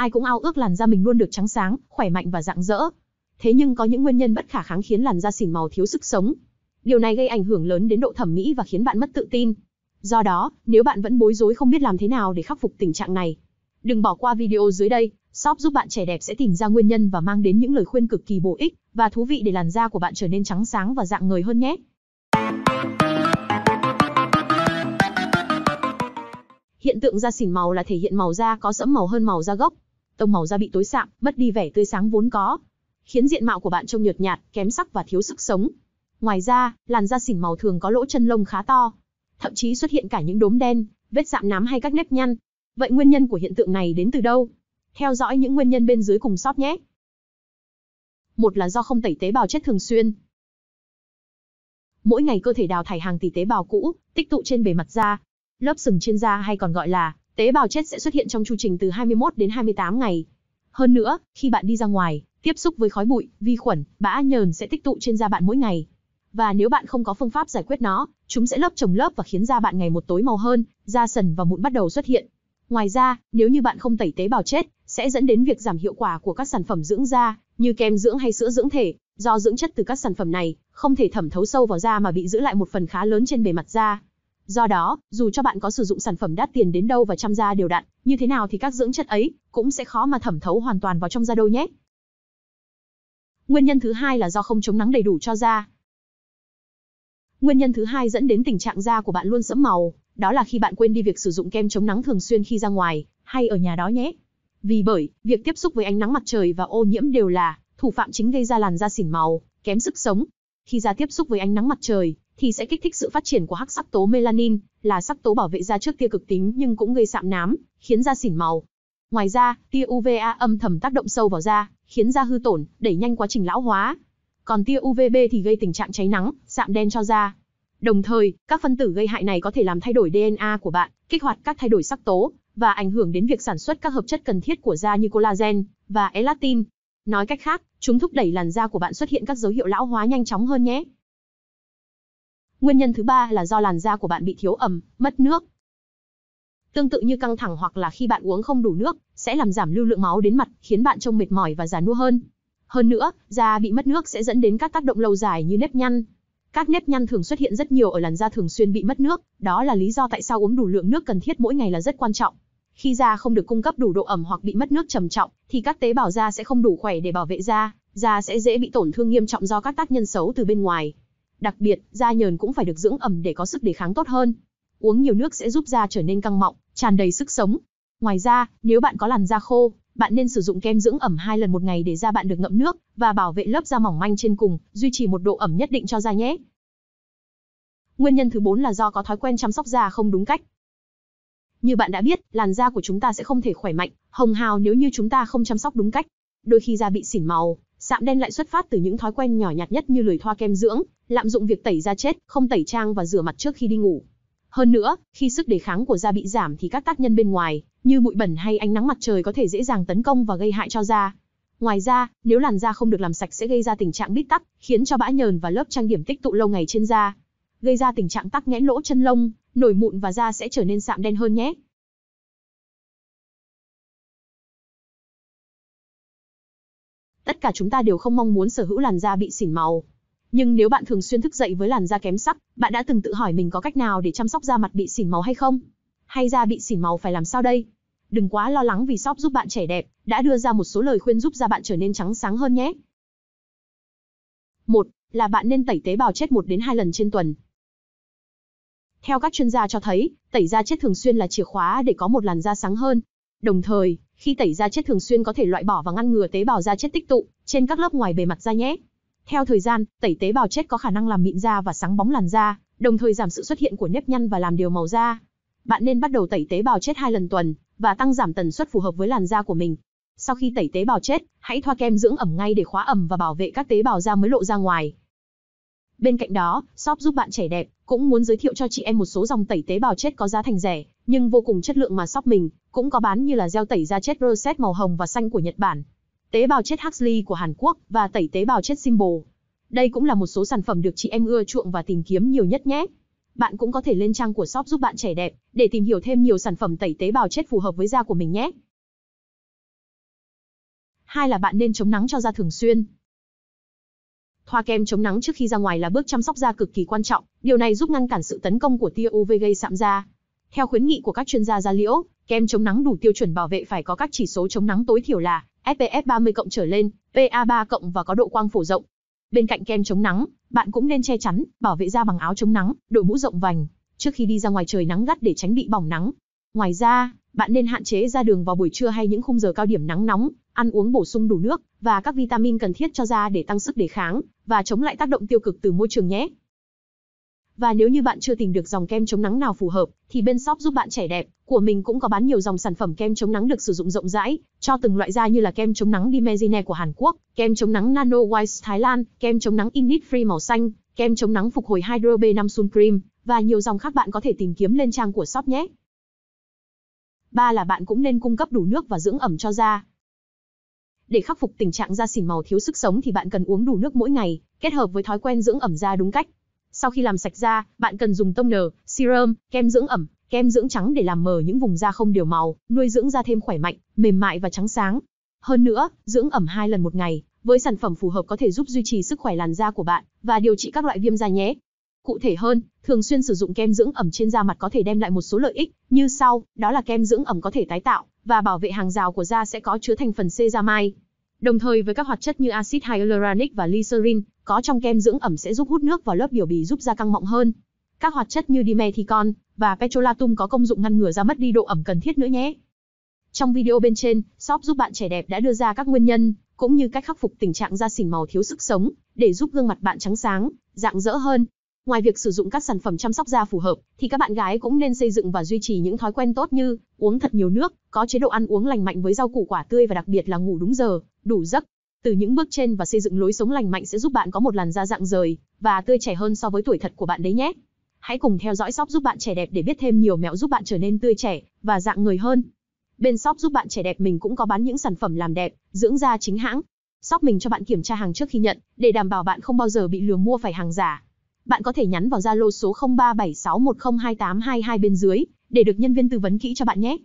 ai cũng ao ước làn da mình luôn được trắng sáng, khỏe mạnh và rạng rỡ. Thế nhưng có những nguyên nhân bất khả kháng khiến làn da xỉn màu thiếu sức sống. Điều này gây ảnh hưởng lớn đến độ thẩm mỹ và khiến bạn mất tự tin. Do đó, nếu bạn vẫn bối rối không biết làm thế nào để khắc phục tình trạng này, đừng bỏ qua video dưới đây, shop giúp bạn trẻ đẹp sẽ tìm ra nguyên nhân và mang đến những lời khuyên cực kỳ bổ ích và thú vị để làn da của bạn trở nên trắng sáng và dạng người hơn nhé. Hiện tượng da xỉn màu là thể hiện màu da có sẫm màu hơn màu da gốc tông màu da bị tối sạm, mất đi vẻ tươi sáng vốn có, khiến diện mạo của bạn trông nhợt nhạt, kém sắc và thiếu sức sống. Ngoài ra, làn da xỉn màu thường có lỗ chân lông khá to, thậm chí xuất hiện cả những đốm đen, vết sạm nám hay các nếp nhăn. Vậy nguyên nhân của hiện tượng này đến từ đâu? Theo dõi những nguyên nhân bên dưới cùng sót nhé. Một là do không tẩy tế bào chết thường xuyên. Mỗi ngày cơ thể đào thải hàng tỷ tế bào cũ, tích tụ trên bề mặt da, lớp sừng trên da hay còn gọi là Tế bào chết sẽ xuất hiện trong chu trình từ 21 đến 28 ngày. Hơn nữa, khi bạn đi ra ngoài, tiếp xúc với khói bụi, vi khuẩn, bã nhờn sẽ tích tụ trên da bạn mỗi ngày. Và nếu bạn không có phương pháp giải quyết nó, chúng sẽ lớp chồng lớp và khiến da bạn ngày một tối màu hơn, da sần và mụn bắt đầu xuất hiện. Ngoài ra, nếu như bạn không tẩy tế bào chết, sẽ dẫn đến việc giảm hiệu quả của các sản phẩm dưỡng da như kem dưỡng hay sữa dưỡng thể, do dưỡng chất từ các sản phẩm này không thể thẩm thấu sâu vào da mà bị giữ lại một phần khá lớn trên bề mặt da. Do đó, dù cho bạn có sử dụng sản phẩm đắt tiền đến đâu và chăm da đều đặn, như thế nào thì các dưỡng chất ấy cũng sẽ khó mà thẩm thấu hoàn toàn vào trong da đâu nhé. Nguyên nhân thứ hai là do không chống nắng đầy đủ cho da. Nguyên nhân thứ hai dẫn đến tình trạng da của bạn luôn sẫm màu, đó là khi bạn quên đi việc sử dụng kem chống nắng thường xuyên khi ra ngoài hay ở nhà đó nhé. Vì bởi, việc tiếp xúc với ánh nắng mặt trời và ô nhiễm đều là thủ phạm chính gây ra làn da xỉn màu, kém sức sống. Khi da tiếp xúc với ánh nắng mặt trời, thì sẽ kích thích sự phát triển của hắc sắc tố melanin, là sắc tố bảo vệ da trước tia cực tím nhưng cũng gây sạm nám, khiến da xỉn màu. Ngoài ra, tia UVA âm thầm tác động sâu vào da, khiến da hư tổn, đẩy nhanh quá trình lão hóa. Còn tia UVB thì gây tình trạng cháy nắng, sạm đen cho da. Đồng thời, các phân tử gây hại này có thể làm thay đổi DNA của bạn, kích hoạt các thay đổi sắc tố và ảnh hưởng đến việc sản xuất các hợp chất cần thiết của da như collagen và elastin. Nói cách khác, chúng thúc đẩy làn da của bạn xuất hiện các dấu hiệu lão hóa nhanh chóng hơn nhé. Nguyên nhân thứ ba là do làn da của bạn bị thiếu ẩm, mất nước. Tương tự như căng thẳng hoặc là khi bạn uống không đủ nước, sẽ làm giảm lưu lượng máu đến mặt, khiến bạn trông mệt mỏi và già nua hơn. Hơn nữa, da bị mất nước sẽ dẫn đến các tác động lâu dài như nếp nhăn. Các nếp nhăn thường xuất hiện rất nhiều ở làn da thường xuyên bị mất nước, đó là lý do tại sao uống đủ lượng nước cần thiết mỗi ngày là rất quan trọng. Khi da không được cung cấp đủ độ ẩm hoặc bị mất nước trầm trọng, thì các tế bào da sẽ không đủ khỏe để bảo vệ da, da sẽ dễ bị tổn thương nghiêm trọng do các tác nhân xấu từ bên ngoài. Đặc biệt, da nhờn cũng phải được dưỡng ẩm để có sức đề kháng tốt hơn. Uống nhiều nước sẽ giúp da trở nên căng mọng, tràn đầy sức sống. Ngoài ra, nếu bạn có làn da khô, bạn nên sử dụng kem dưỡng ẩm hai lần một ngày để da bạn được ngậm nước và bảo vệ lớp da mỏng manh trên cùng, duy trì một độ ẩm nhất định cho da nhé. Nguyên nhân thứ 4 là do có thói quen chăm sóc da không đúng cách. Như bạn đã biết, làn da của chúng ta sẽ không thể khỏe mạnh, hồng hào nếu như chúng ta không chăm sóc đúng cách. Đôi khi da bị xỉn màu, Sạm đen lại xuất phát từ những thói quen nhỏ nhặt nhất như lười thoa kem dưỡng, lạm dụng việc tẩy da chết, không tẩy trang và rửa mặt trước khi đi ngủ. Hơn nữa, khi sức đề kháng của da bị giảm thì các tác nhân bên ngoài, như bụi bẩn hay ánh nắng mặt trời có thể dễ dàng tấn công và gây hại cho da. Ngoài ra, nếu làn da không được làm sạch sẽ gây ra tình trạng bít tắc, khiến cho bã nhờn và lớp trang điểm tích tụ lâu ngày trên da, gây ra tình trạng tắc nghẽn lỗ chân lông, nổi mụn và da sẽ trở nên sạm đen hơn nhé. Tất cả chúng ta đều không mong muốn sở hữu làn da bị xỉn màu. Nhưng nếu bạn thường xuyên thức dậy với làn da kém sắc, bạn đã từng tự hỏi mình có cách nào để chăm sóc da mặt bị xỉn màu hay không? Hay da bị xỉn màu phải làm sao đây? Đừng quá lo lắng vì shop giúp bạn trẻ đẹp đã đưa ra một số lời khuyên giúp da bạn trở nên trắng sáng hơn nhé. Một Là bạn nên tẩy tế bào chết 1 đến 2 lần trên tuần. Theo các chuyên gia cho thấy, tẩy da chết thường xuyên là chìa khóa để có một làn da sáng hơn, Đồng thời, khi tẩy da chết thường xuyên có thể loại bỏ và ngăn ngừa tế bào da chết tích tụ trên các lớp ngoài bề mặt da nhé. Theo thời gian, tẩy tế bào chết có khả năng làm mịn da và sáng bóng làn da, đồng thời giảm sự xuất hiện của nếp nhăn và làm điều màu da. Bạn nên bắt đầu tẩy tế bào chết hai lần tuần và tăng giảm tần suất phù hợp với làn da của mình. Sau khi tẩy tế bào chết, hãy thoa kem dưỡng ẩm ngay để khóa ẩm và bảo vệ các tế bào da mới lộ ra ngoài. Bên cạnh đó, shop giúp bạn trẻ đẹp, cũng muốn giới thiệu cho chị em một số dòng tẩy tế bào chết có giá thành rẻ, nhưng vô cùng chất lượng mà shop mình cũng có bán như là gel tẩy da chết Rosette màu hồng và xanh của Nhật Bản, tế bào chết Huxley của Hàn Quốc và tẩy tế bào chết Symbol. Đây cũng là một số sản phẩm được chị em ưa chuộng và tìm kiếm nhiều nhất nhé. Bạn cũng có thể lên trang của shop giúp bạn trẻ đẹp để tìm hiểu thêm nhiều sản phẩm tẩy tế bào chết phù hợp với da của mình nhé. Hai là bạn nên chống nắng cho da thường xuyên. Thoa kem chống nắng trước khi ra ngoài là bước chăm sóc da cực kỳ quan trọng, điều này giúp ngăn cản sự tấn công của tia UV gây sạm da. Theo khuyến nghị của các chuyên gia da liễu, kem chống nắng đủ tiêu chuẩn bảo vệ phải có các chỉ số chống nắng tối thiểu là SPF 30 cộng trở lên, PA 3 cộng và có độ quang phổ rộng. Bên cạnh kem chống nắng, bạn cũng nên che chắn, bảo vệ da bằng áo chống nắng, đội mũ rộng vành trước khi đi ra ngoài trời nắng gắt để tránh bị bỏng nắng. Ngoài ra, bạn nên hạn chế ra đường vào buổi trưa hay những khung giờ cao điểm nắng nóng ăn uống bổ sung đủ nước và các vitamin cần thiết cho da để tăng sức đề kháng và chống lại tác động tiêu cực từ môi trường nhé. Và nếu như bạn chưa tìm được dòng kem chống nắng nào phù hợp, thì bên shop giúp bạn trẻ đẹp của mình cũng có bán nhiều dòng sản phẩm kem chống nắng được sử dụng rộng rãi cho từng loại da như là kem chống nắng Dimezine của Hàn Quốc, kem chống nắng Nano White Thái Lan, kem chống nắng Init Free màu xanh, kem chống nắng phục hồi Hydro B5 Sun Cream và nhiều dòng khác bạn có thể tìm kiếm lên trang của shop nhé. Ba là bạn cũng nên cung cấp đủ nước và dưỡng ẩm cho da, để khắc phục tình trạng da xỉn màu thiếu sức sống thì bạn cần uống đủ nước mỗi ngày, kết hợp với thói quen dưỡng ẩm da đúng cách. Sau khi làm sạch da, bạn cần dùng toner, serum, kem dưỡng ẩm, kem dưỡng trắng để làm mờ những vùng da không đều màu, nuôi dưỡng da thêm khỏe mạnh, mềm mại và trắng sáng. Hơn nữa, dưỡng ẩm hai lần một ngày, với sản phẩm phù hợp có thể giúp duy trì sức khỏe làn da của bạn và điều trị các loại viêm da nhé. Cụ thể hơn, thường xuyên sử dụng kem dưỡng ẩm trên da mặt có thể đem lại một số lợi ích như sau, đó là kem dưỡng ẩm có thể tái tạo và bảo vệ hàng rào của da sẽ có chứa thành phần ceramide. Đồng thời với các hoạt chất như axit hyaluronic và glycerin, có trong kem dưỡng ẩm sẽ giúp hút nước vào lớp biểu bì giúp da căng mọng hơn. Các hoạt chất như dimethicon và petrolatum có công dụng ngăn ngừa da mất đi độ ẩm cần thiết nữa nhé. Trong video bên trên, shop giúp bạn trẻ đẹp đã đưa ra các nguyên nhân cũng như cách khắc phục tình trạng da xỉn màu thiếu sức sống để giúp gương mặt bạn trắng sáng, rạng rỡ hơn. Ngoài việc sử dụng các sản phẩm chăm sóc da phù hợp, thì các bạn gái cũng nên xây dựng và duy trì những thói quen tốt như uống thật nhiều nước, có chế độ ăn uống lành mạnh với rau củ quả tươi và đặc biệt là ngủ đúng giờ, đủ giấc. Từ những bước trên và xây dựng lối sống lành mạnh sẽ giúp bạn có một làn da dạng rời và tươi trẻ hơn so với tuổi thật của bạn đấy nhé. Hãy cùng theo dõi shop giúp bạn trẻ đẹp để biết thêm nhiều mẹo giúp bạn trở nên tươi trẻ và dạng người hơn. Bên shop giúp bạn trẻ đẹp mình cũng có bán những sản phẩm làm đẹp, dưỡng da chính hãng. Shop mình cho bạn kiểm tra hàng trước khi nhận để đảm bảo bạn không bao giờ bị lừa mua phải hàng giả bạn có thể nhắn vào Zalo số 0376102822 bên dưới để được nhân viên tư vấn kỹ cho bạn nhé.